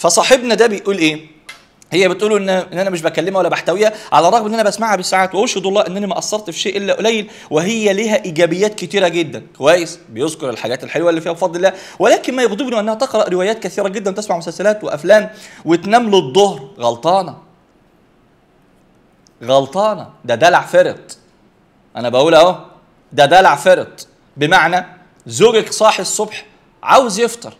فصاحبنا ده بيقول ايه هي بتقول ان ان انا مش بكلمها ولا بحتويها على الرغم ان انا بسمعها بالساعات واشهد الله انني ما قصرت في شيء الا قليل وهي لها ايجابيات كثيره جدا كويس بيذكر الحاجات الحلوه اللي فيها بفضل الله ولكن ما يغضبني انها تقرا روايات كثيره جدا تسمع مسلسلات وافلام وتنام للظهر غلطانه غلطانه ده دلع فرط انا بقول اهو ده دلع فرط بمعنى زوجك صاحي الصبح عاوز يفطر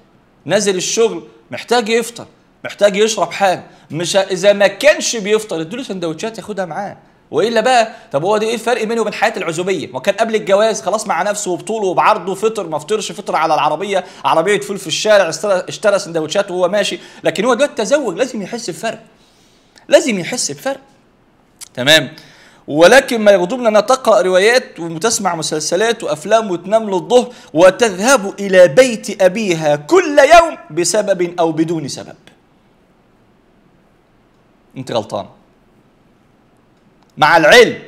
نازل الشغل محتاج يفطر محتاج يشرب حاجه مش اذا ما كانش بيفطر اديله سندوتشات ياخدها معاه والا بقى طب هو ده ايه الفرق بينه وبين حياه العزوبيه ما كان قبل الجواز خلاص مع نفسه وبطوله وبعرضه فطر ما فطرش فطر على العربيه عربيه فول في الشارع اشترى سندوتشات وهو ماشي لكن هو دلوقتي تزوج لازم يحس بفرق لازم يحس بفرق تمام ولكن ما يغضبنا أنها تقرأ روايات وتسمع مسلسلات وأفلام وتنام للظهر وتذهب إلى بيت أبيها كل يوم بسبب أو بدون سبب أنت غلطان مع العلم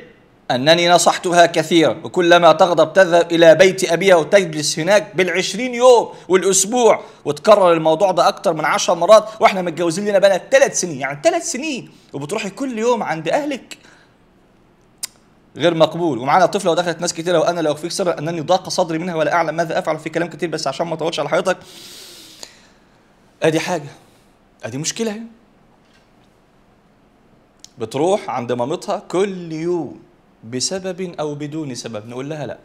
أنني نصحتها كثيرا وكلما تغضب تذهب إلى بيت أبيها وتجلس هناك بالعشرين يوم والأسبوع وتكرر الموضوع ده أكتر من عشر مرات وإحنا متجوزين لنا بقى ثلاث سنين يعني ثلاث سنين وبتروحي كل يوم عند أهلك غير مقبول ومعانا طفله ودخلت ناس كتيره وانا لو فيك سر انني ضاق صدري منها ولا اعلم ماذا افعل في كلام كتير بس عشان ما اطولش على حياتك ادي حاجه ادي مشكله بتروح عند مامتها كل يوم بسبب او بدون سبب نقول لها لا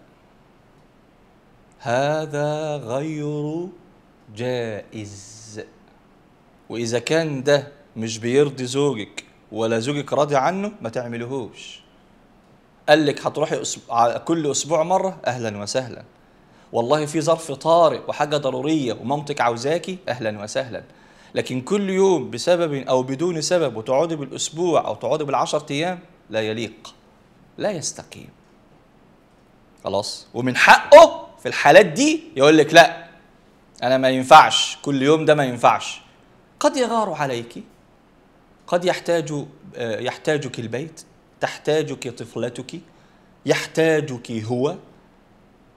هذا غير جائز واذا كان ده مش بيرضي زوجك ولا زوجك راضي عنه ما تعملهوش قال لك هتروحي كل اسبوع مره اهلا وسهلا والله في ظرف طارئ وحاجه ضروريه ومامتك عاوزاكي اهلا وسهلا لكن كل يوم بسبب او بدون سبب وتقعدي بالاسبوع او تقعدي بالعشر ايام لا يليق لا يستقيم خلاص ومن حقه في الحالات دي يقول لك لا انا ما ينفعش كل يوم ده ما ينفعش قد يغار عليك قد يحتاج آه، يحتاجك البيت تحتاجك طفلتك يحتاجك هو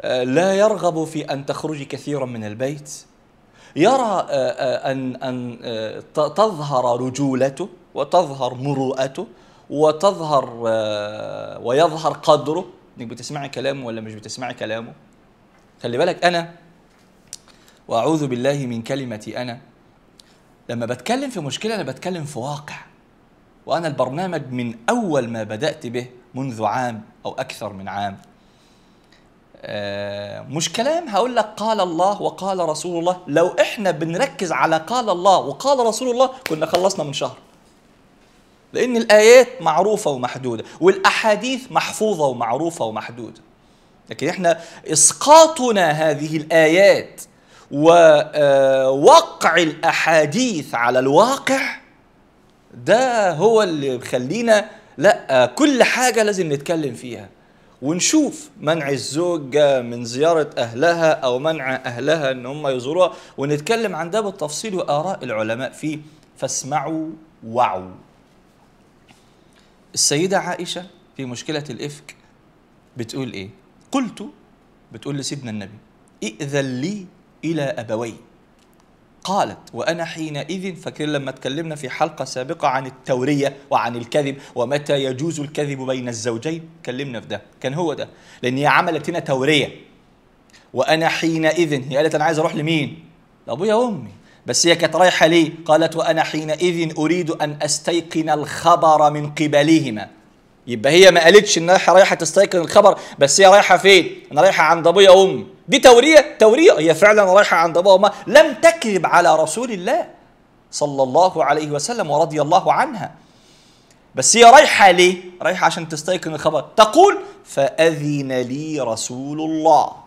آه، لا يرغب في أن تخرجي كثيرا من البيت يرى آه، آه، أن أن تظهر رجولته وتظهر مروءته وتظهر ويظهر قدره انك بتسمعي كلامه ولا مش بتسمعي كلامه خلي بالك انا واعوذ بالله من كلمتي انا لما بتكلم في مشكله انا بتكلم في واقع وأنا البرنامج من أول ما بدأت به منذ عام أو أكثر من عام آه، مش كلام هقول لك قال الله وقال رسول الله لو احنا بنركز على قال الله وقال رسول الله كنا خلصنا من شهر لان الايات معروفه ومحدوده والاحاديث محفوظه ومعروفه ومحدوده لكن احنا اسقاطنا هذه الايات ووقع آه، الاحاديث على الواقع ده هو اللي بخلينا لا كل حاجة لازم نتكلم فيها ونشوف منع الزوجة من زيارة أهلها أو منع أهلها أن هم يزوروها ونتكلم عن ده بالتفصيل وآراء العلماء فيه فاسمعوا وعوا السيدة عائشة في مشكلة الإفك بتقول إيه قلت بتقول لسيدنا النبي ائذن لي إلى أبوي قالت وأنا حينئذ فاكر لما تكلمنا في حلقة سابقة عن التورية وعن الكذب ومتى يجوز الكذب بين الزوجين تكلمنا في ده كان هو ده لأن هي عملت هنا تورية وأنا حينئذ هي قالت أنا عايز أروح لمين لأبويا وأمي بس هي كانت رايحة ليه قالت وأنا حينئذ أريد أن أستيقن الخبر من قبلهما يبقى هي ما قالتش إن رايحة تستيقن الخبر بس هي رايحة فين أنا رايحة عند أبويا وأمي دي تورية تورية هي فعلا رايحة عند بابا لم تكذب على رسول الله صلى الله عليه وسلم ورضي الله عنها بس هي رايحة ليه؟ رايحة عشان تستيقن الخبر تقول فأذن لي رسول الله